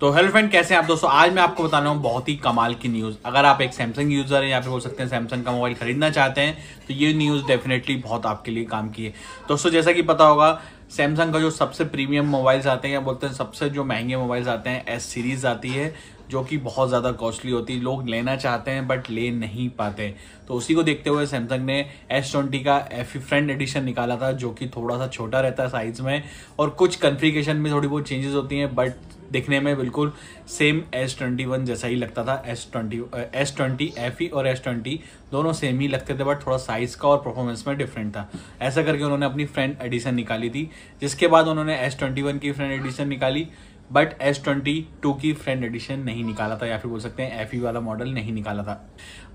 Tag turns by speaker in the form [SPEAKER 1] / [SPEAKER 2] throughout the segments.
[SPEAKER 1] तो hello friend कैसे हैं आप दोस्तों आज मैं आपको बताना हूँ बहुत ही कमाल की न्यूज़ अगर आप एक सैमसंग यूज़र हैं या फिर बोल सकते हैं सैमसंग का मोबाइल खरीदना चाहते हैं तो ये न्यूज़ डेफिनेटली बहुत आपके लिए काम की है दोस्तों जैसा कि पता होगा सैमसंग का जो सबसे प्रीमियम मोबाइल्स आते हैं या बोलते हैं सबसे जो महंगे मोबाइल्स आते हैं एस सीरीज़ आती है जो कि बहुत ज़्यादा कॉस्टली होती है लोग लेना चाहते हैं बट ले नहीं पाते तो उसी को देखते हुए सैमसंग ने एस ट्वेंटी का एफ फ्रेंड एडिशन निकाला था जो कि थोड़ा सा छोटा रहता है साइज़ में और कुछ कन्फ्रिकेशन में थोड़ी बहुत चेंजेस होती हैं बट दिखने में बिल्कुल सेम एस ट्वेंटी वन जैसा ही लगता था S twenty S twenty F E और एस ट्वेंटी दोनों सेम ही लगते थे बट थोड़ा साइज का और परफॉर्मेंस में डिफरेंट था ऐसा करके उन्होंने अपनी फ्रेंड एडिशन निकाली थी जिसके बाद उन्होंने एस ट्वेंटी वन की फ्रेंड एडिशन निकाली बट एस ट्वेंटी टू की फ्रेंड एडिशन नहीं निकाला था या फिर बोल सकते हैं एफ e वाला मॉडल नहीं निकाला था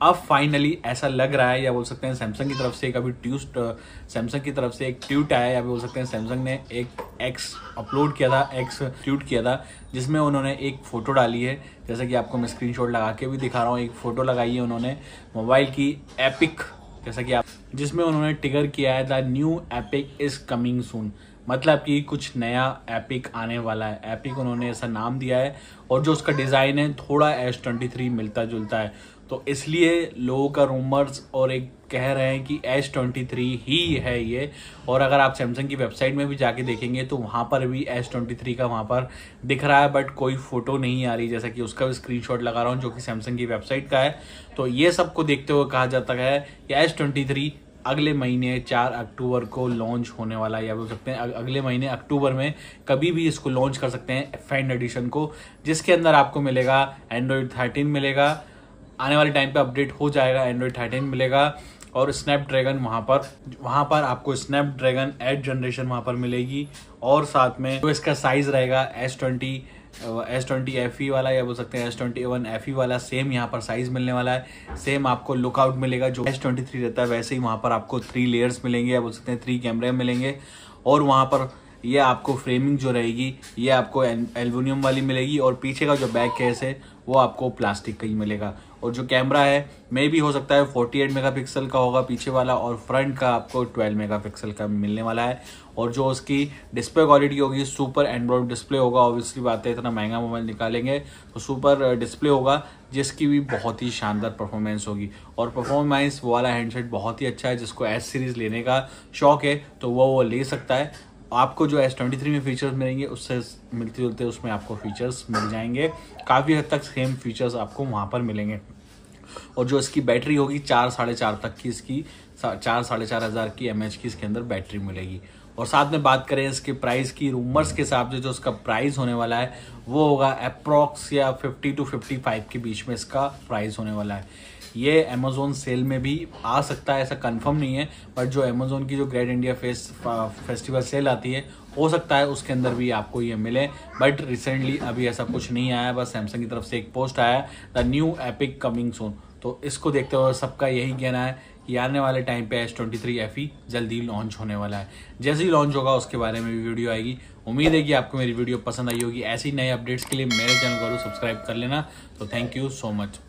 [SPEAKER 1] अब फाइनली ऐसा लग रहा है या बोल सकते हैं सैमसंग की तरफ से एक अभी ट्यूस्ट सैमसंग की तरफ से एक ट्यूट आया या बोल सकते हैं सैमसंग ने एक एक्स अपलोड किया था एक्स ट्यूट किया था जिसमें उन्होंने एक फ़ोटो डाली है जैसे कि आपको मैं स्क्रीन लगा के भी दिखा रहा हूँ एक फ़ोटो लगाई है उन्होंने मोबाइल की एपिक जैसा कि आप जिसमें उन्होंने टिगर किया है the new epic is coming soon मतलब कि कुछ नया एपिक आने वाला है एपिक उन्होंने ऐसा नाम दिया है और जो उसका डिज़ाइन है थोड़ा एस ट्वेंटी थ्री मिलता जुलता है तो इसलिए लोगों का रूमर्स और एक कह रहे हैं कि एस ट्वेंटी थ्री ही है ये और अगर आप सैमसंग की वेबसाइट में भी जाके देखेंगे तो वहाँ पर भी एस ट्वेंटी थ्री का वहाँ पर दिख रहा है बट कोई फ़ोटो नहीं आ रही जैसा कि उसका भी स्क्रीन लगा रहा हूँ जो कि सैमसंग की वेबसाइट का है तो ये सबको देखते हुए कहा जाता है कि एस ट्वेंटी थ्री अगले महीने चार अक्टूबर को लॉन्च होने वाला या बोल सकते हैं अगले महीने अक्टूबर में कभी भी इसको लॉन्च कर सकते हैं फैंड एडिशन को जिसके अंदर आपको मिलेगा एंड्रॉयड थर्टीन मिलेगा आने वाले टाइम पे अपडेट हो जाएगा एंड्रॉयड थर्टीन मिलेगा और स्नैपड्रैगन वहाँ पर वहाँ पर आपको स्नैपड्रैगन एट जनरेशन वहाँ पर मिलेगी और साथ में जो तो इसका साइज़ रहेगा S twenty S twenty F E वाला या बोल सकते हैं S twenty one F E वाला सेम यहाँ पर साइज़ मिलने वाला है सेम आपको लुकआउट मिलेगा जो एस ट्वेंटी थ्री रहता है वैसे ही वहाँ पर आपको थ्री लेयर्स मिलेंगे या बोल सकते हैं थ्री कैमरे मिलेंगे और वहाँ पर ये आपको फ्रेमिंग जो रहेगी ये आपको एल्यूमिनियम वाली मिलेगी और पीछे का जो बैक केस है वो आपको प्लास्टिक का ही मिलेगा और जो कैमरा है मे भी हो सकता है 48 मेगापिक्सल का होगा पीछे वाला और फ्रंट का आपको 12 मेगापिक्सल का मिलने वाला है और जो उसकी डिस्प्ले क्वालिटी होगी सुपर एंड्रॉयड डिस्प्ले होगा ऑब्वियसली बात है इतना महंगा मोबाइल निकालेंगे तो सुपर डिस्प्ले uh, होगा जिसकी भी बहुत ही शानदार परफॉर्मेंस होगी और परफॉर्मेंस वाला हैंडसेट बहुत ही अच्छा है जिसको एस सीरीज़ लेने का शौक है तो वो वो ले सकता है आपको जो एस ट्वेंटी थ्री में फीचर्स मिलेंगे उससे मिलते जुलते उसमें आपको फीचर्स मिल जाएंगे काफ़ी हद तक सेम फीचर्स आपको वहाँ पर मिलेंगे और जो इसकी बैटरी होगी चार साढ़े चार तक की इसकी चार साढ़े चार हज़ार की एम की इसके अंदर बैटरी मिलेगी और साथ में बात करें इसके प्राइस की रूमर्स के हिसाब से जो इसका प्राइस होने वाला है वो होगा अप्रॉक्स या 50 टू 55 के बीच में इसका प्राइस होने वाला है ये अमेजोन सेल में भी आ सकता है ऐसा कंफर्म नहीं है बट जो अमेजोन की जो ग्रेट इंडिया फेस फेस्टिवल सेल आती है हो सकता है उसके अंदर भी आपको ये मिले बट रिसेंटली अभी ऐसा कुछ नहीं आया बस सैमसंग की तरफ से एक पोस्ट आया the new epic coming soon तो इसको देखते हुए सबका यही कहना है ये आने वाले टाइम पे S twenty three F E जल्दी लॉन्च होने वाला है जैसे ही लॉन्च होगा उसके बारे में भी वीडियो आएगी उम्मीद है कि आपको मेरी वीडियो पसंद आई होगी ऐसी नए अपडेट्स के लिए मेरे चैनल को सब्सक्राइब कर लेना तो थैंक यू सो मच